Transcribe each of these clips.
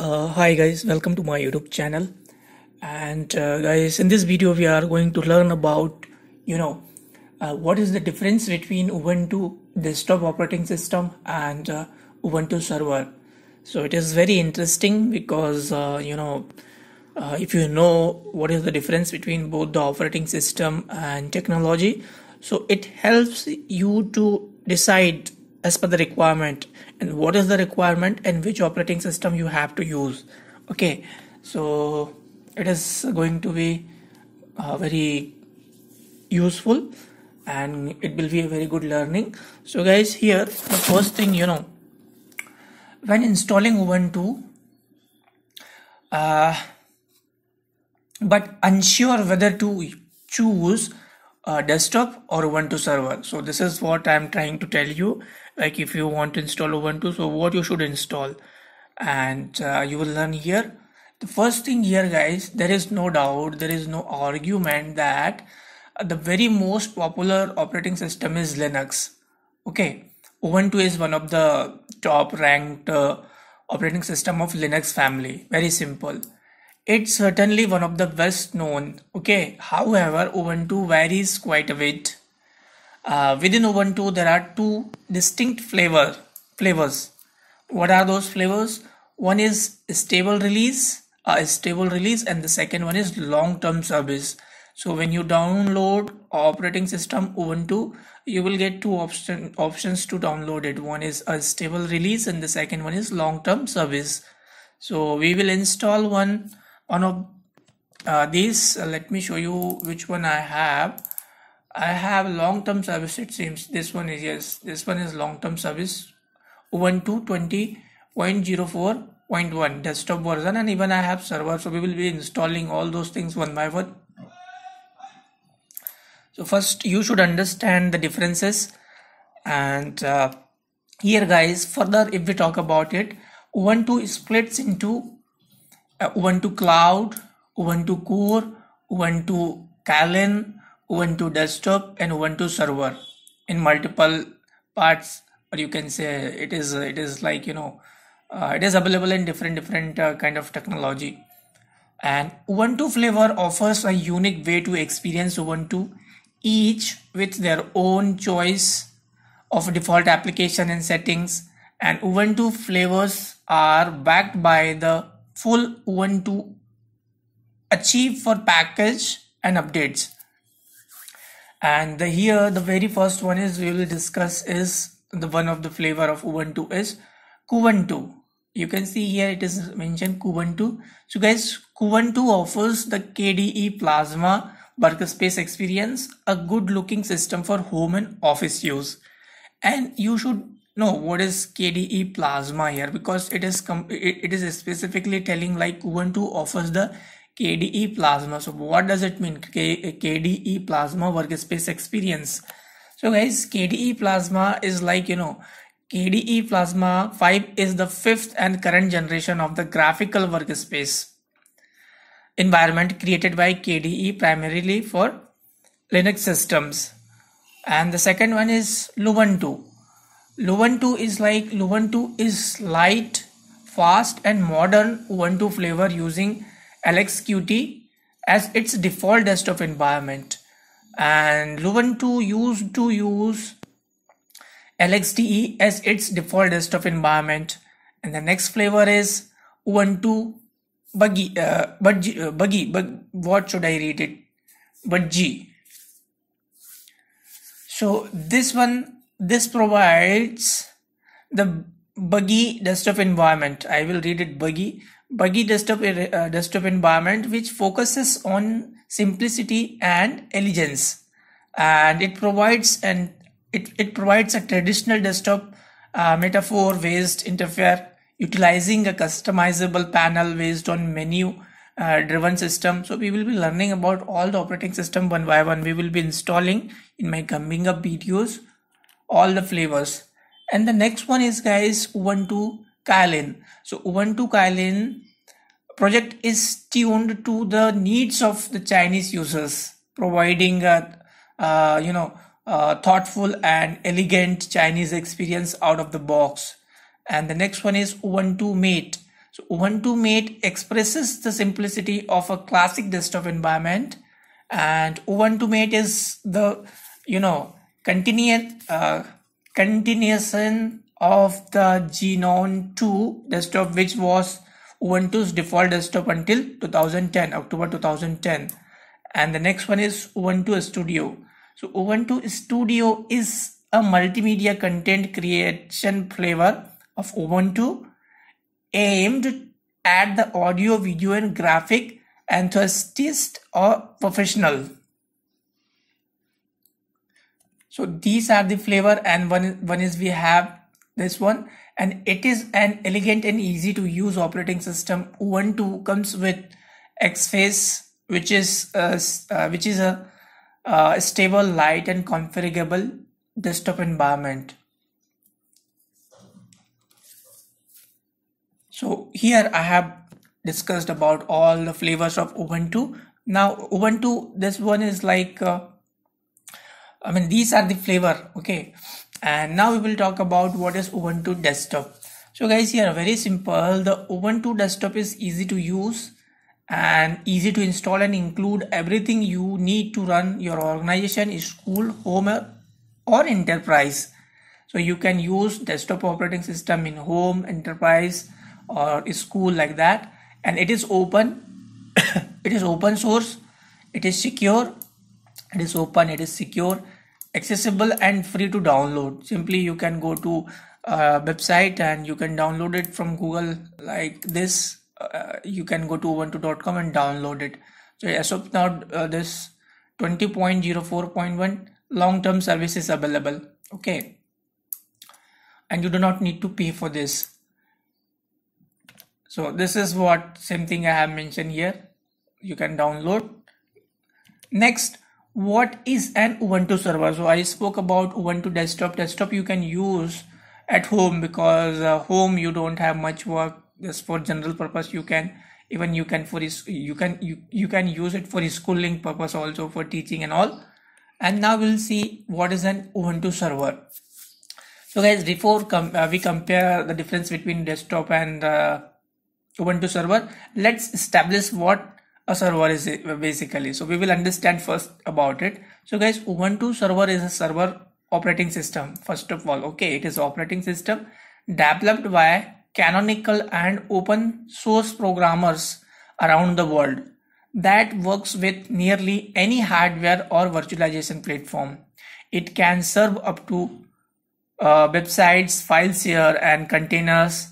Uh, hi guys welcome to my youtube channel and uh, guys in this video we are going to learn about you know uh, what is the difference between ubuntu desktop operating system and uh, ubuntu server so it is very interesting because uh, you know uh, if you know what is the difference between both the operating system and technology so it helps you to decide as per the requirement and what is the requirement and which operating system you have to use okay so it is going to be uh, very useful and it will be a very good learning so guys here the first thing you know when installing ubuntu uh, but unsure whether to choose desktop or ubuntu server so this is what i am trying to tell you like if you want to install ubuntu so what you should install and uh, you will learn here the first thing here guys there is no doubt there is no argument that the very most popular operating system is linux okay ubuntu is one of the top ranked uh, operating system of linux family very simple it's certainly one of the best known okay however ubuntu varies quite a bit uh, within ubuntu there are two distinct flavor flavors what are those flavors one is stable release uh, stable release and the second one is long term service so when you download operating system ubuntu you will get two option, options to download it one is a stable release and the second one is long term service so we will install one one of uh, these uh, let me show you which one i have I have long term service. It seems this one is yes. This one is long term service. Ubuntu 20.04.1 desktop version, and even I have server. So we will be installing all those things one by one. So first, you should understand the differences, and uh, here, guys, further if we talk about it, Ubuntu splits into uh, Ubuntu Cloud, Ubuntu Core, Ubuntu Kalen, Ubuntu desktop and Ubuntu server in multiple parts or you can say it is it is like you know uh, it is available in different different uh, kind of technology and ubuntu flavor offers a unique way to experience ubuntu each with their own choice of default application and settings and ubuntu flavors are backed by the full ubuntu achieve for package and updates and the, here the very first one is we will discuss is the one of the flavor of ubuntu is kubuntu you can see here it is mentioned kubuntu so guys kubuntu offers the kde plasma workspace experience a good looking system for home and office use and you should know what is kde plasma here because it is it is specifically telling like ubuntu offers the KDE Plasma. So what does it mean? K KDE Plasma Workspace Experience. So guys, KDE Plasma is like, you know, KDE Plasma 5 is the fifth and current generation of the graphical workspace environment created by KDE primarily for Linux systems. And the second one is Lubuntu. Lubuntu is like Lubuntu is light, fast and modern Ubuntu flavor using LXQT as its default desktop environment and Lubuntu used to use LXDE as its default desktop environment and the next flavor is Ubuntu buggy uh, buggy, uh, buggy but what should I read it buggy so this one this provides the buggy desktop environment I will read it buggy buggy desktop eh, uh, desktop environment which focuses on simplicity and elegance and it provides an it, it provides a traditional desktop uh, metaphor based interface utilizing a customizable panel based on menu uh, driven system so we will be learning about all the operating system one by one we will be installing in my coming up videos all the flavors and the next one is guys ubuntu kylin so Ubuntu Kylin project is tuned to the needs of the Chinese users, providing a, uh, you know thoughtful and elegant Chinese experience out of the box. And the next one is Ubuntu Mate. So Ubuntu Mate expresses the simplicity of a classic desktop environment, and Ubuntu Mate is the you know continuous uh, continuation of the Genome 2 desktop, which was Ubuntu's default desktop until 2010, October 2010. And the next one is Ubuntu Studio. So Ubuntu Studio is a multimedia content creation flavor of Ubuntu aimed at the audio, video, and graphic enthusiast or professional. So these are the flavor and one, one is we have this one and it is an elegant and easy to use operating system ubuntu comes with xface which is a, uh, uh, which is a uh, stable light and configurable desktop environment so here i have discussed about all the flavors of ubuntu now ubuntu this one is like uh, i mean these are the flavor okay and now we will talk about what is ubuntu desktop so guys here very simple the ubuntu desktop is easy to use and easy to install and include everything you need to run your organization school home or enterprise so you can use desktop operating system in home enterprise or school like that and it is open it is open source it is secure it is open it is secure accessible and free to download simply you can go to uh, website and you can download it from google like this uh, you can go to ubuntu.com and download it so as of now uh, this 20.04.1 long-term service is available okay and you do not need to pay for this so this is what same thing i have mentioned here you can download next what is an Ubuntu server? So I spoke about Ubuntu desktop. Desktop you can use at home because uh, home you don't have much work. Just for general purpose you can even you can for you can you, you can use it for schooling purpose also for teaching and all. And now we'll see what is an Ubuntu server. So guys, before com uh, we compare the difference between desktop and uh, Ubuntu server, let's establish what a server is basically so we will understand first about it so guys ubuntu server is a server operating system first of all okay it is operating system developed by canonical and open source programmers around the world that works with nearly any hardware or virtualization platform it can serve up to uh, websites file share and containers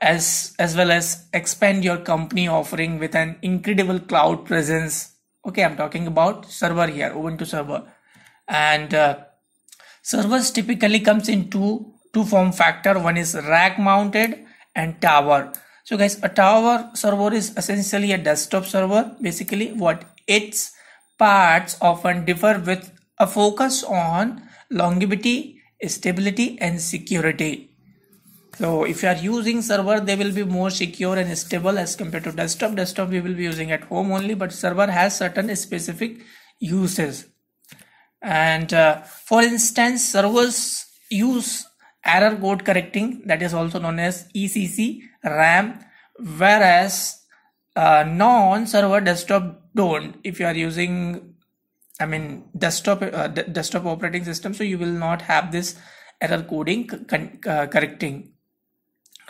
as as well as expand your company offering with an incredible cloud presence okay i'm talking about server here ubuntu server and uh, servers typically comes in two two form factor one is rack mounted and tower so guys a tower server is essentially a desktop server basically what its parts often differ with a focus on longevity stability and security so if you are using server they will be more secure and stable as compared to desktop desktop we will be using at home only but server has certain specific uses and uh, for instance servers use error code correcting that is also known as ECC RAM whereas uh, non-server desktop don't if you are using I mean desktop uh, desktop operating system so you will not have this error coding uh, correcting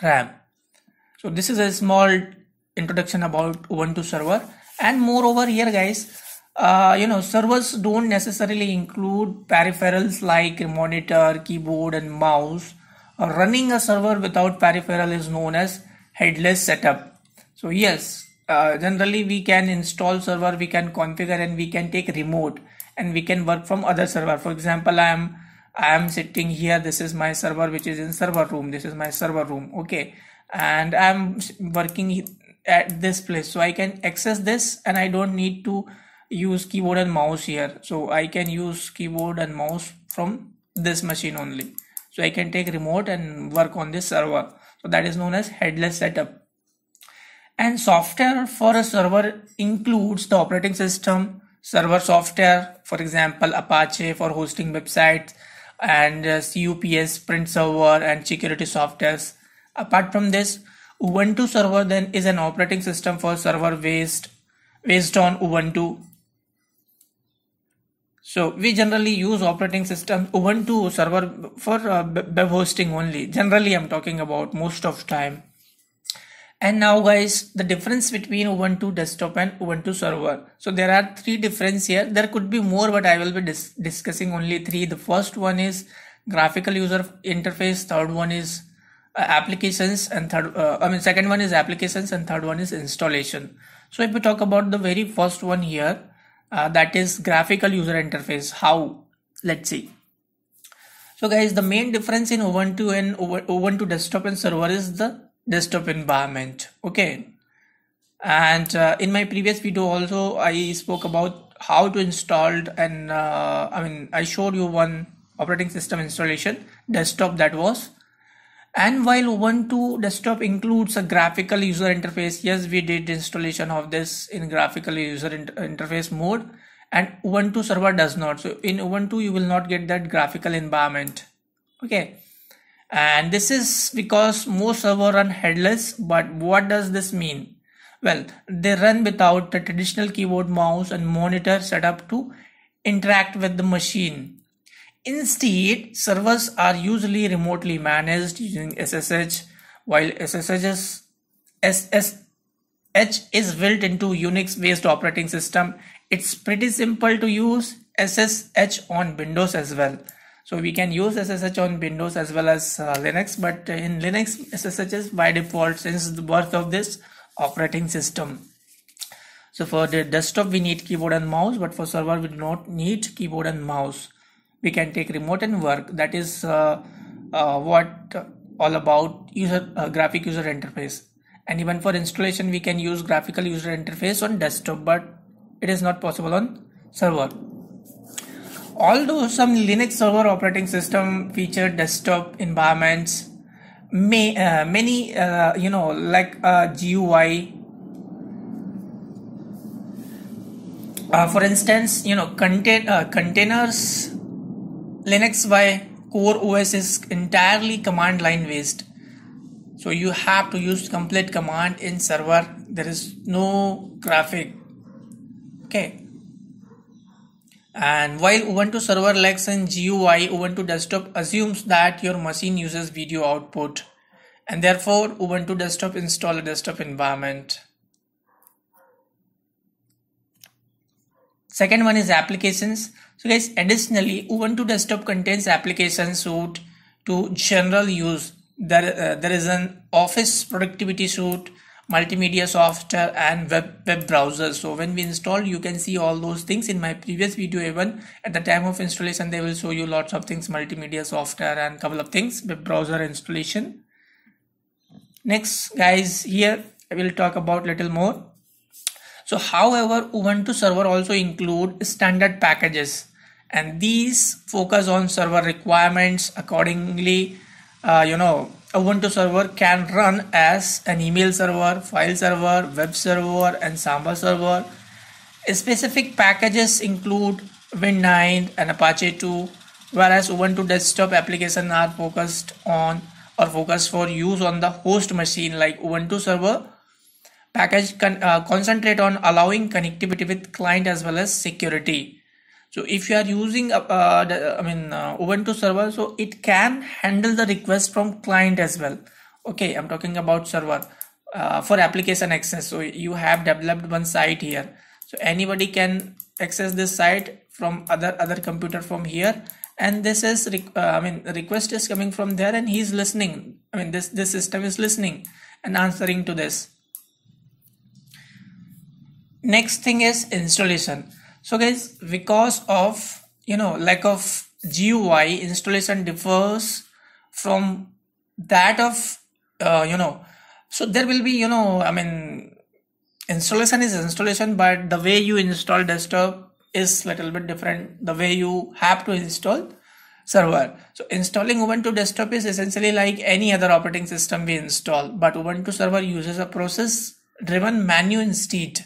RAM. So this is a small introduction about Ubuntu server and moreover here guys uh, you know servers don't necessarily include peripherals like monitor keyboard and mouse uh, running a server without peripheral is known as headless setup so yes uh, generally we can install server we can configure and we can take remote and we can work from other server for example i am I am sitting here. This is my server, which is in server room. This is my server room. Okay. And I'm working at this place. So I can access this and I don't need to use keyboard and mouse here. So I can use keyboard and mouse from this machine only. So I can take remote and work on this server. So that is known as headless setup. And software for a server includes the operating system, server software, for example, Apache for hosting websites, and uh, CUPS print server and security softwares. Apart from this, Ubuntu server then is an operating system for server based based on Ubuntu. So we generally use operating system Ubuntu server for uh, web hosting only. Generally, I'm talking about most of time and now guys the difference between ubuntu desktop and ubuntu server so there are three difference here there could be more but i will be dis discussing only three the first one is graphical user interface third one is uh, applications and third uh, i mean second one is applications and third one is installation so if we talk about the very first one here uh, that is graphical user interface how let's see so guys the main difference in ubuntu and ubuntu desktop and server is the desktop environment okay and uh, in my previous video also i spoke about how to install and uh, i mean i showed you one operating system installation desktop that was and while ubuntu desktop includes a graphical user interface yes we did installation of this in graphical user inter interface mode and ubuntu server does not so in ubuntu you will not get that graphical environment okay and this is because most servers run headless but what does this mean well they run without the traditional keyboard mouse and monitor setup to interact with the machine instead servers are usually remotely managed using ssh while ssh's ssh is built into unix based operating system it's pretty simple to use ssh on windows as well so we can use SSH on Windows as well as uh, Linux, but in Linux, SSH is by default since the birth of this operating system. So for the desktop, we need keyboard and mouse, but for server, we do not need keyboard and mouse. We can take remote and work. That is uh, uh, what all about user uh, graphic user interface and even for installation we can use graphical user interface on desktop but it is not possible on server although some Linux server operating system feature desktop environments, may, uh, many, uh, you know, like uh, GUI, uh, for instance, you know, contain, uh, containers, Linux by core OS is entirely command line based. So you have to use complete command in server. There is no graphic. Okay. And while Ubuntu Server Lex and GUI, Ubuntu Desktop assumes that your machine uses video output and therefore Ubuntu Desktop install a desktop environment. Second one is applications. So guys, additionally, Ubuntu Desktop contains application suite to general use. There, uh, there is an office productivity suite multimedia software and web, web browsers. So when we install, you can see all those things in my previous video even at the time of installation, they will show you lots of things, multimedia software and couple of things, web browser installation. Next guys here, I will talk about little more. So however, Ubuntu server also include standard packages and these focus on server requirements accordingly, uh, you know, Ubuntu server can run as an email server, file server, web server, and Samba server. Specific packages include Win9 and Apache 2, whereas Ubuntu desktop applications are focused on or focused for use on the host machine like Ubuntu server. Package can uh, concentrate on allowing connectivity with client as well as security so if you are using uh, uh, the, i mean uh, ubuntu server so it can handle the request from client as well okay i'm talking about server uh, for application access so you have developed one site here so anybody can access this site from other other computer from here and this is uh, i mean request is coming from there and he's listening i mean this this system is listening and answering to this next thing is installation so guys because of you know lack of GUI installation differs from that of uh, you know so there will be you know I mean installation is installation but the way you install desktop is little bit different the way you have to install server so installing ubuntu desktop is essentially like any other operating system we install but ubuntu server uses a process driven menu instead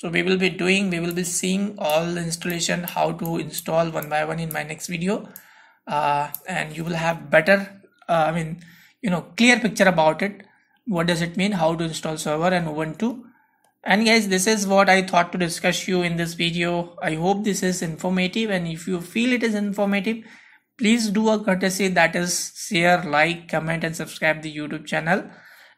so we will be doing we will be seeing all the installation how to install one by one in my next video uh, and you will have better uh, I mean you know clear picture about it what does it mean how to install server and Ubuntu and guys this is what I thought to discuss you in this video I hope this is informative and if you feel it is informative please do a courtesy that is share like comment and subscribe the YouTube channel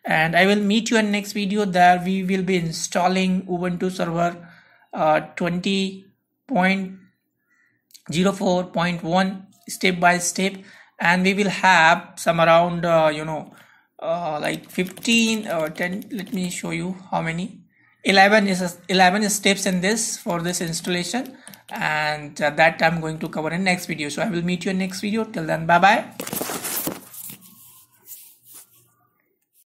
and I will meet you in next video there we will be installing Ubuntu server uh, 20.04.1 step by step and we will have some around uh, you know uh, like 15 or 10 let me show you how many 11 is 11 steps in this for this installation and uh, that i'm going to cover in next video so i will meet you in next video till then bye bye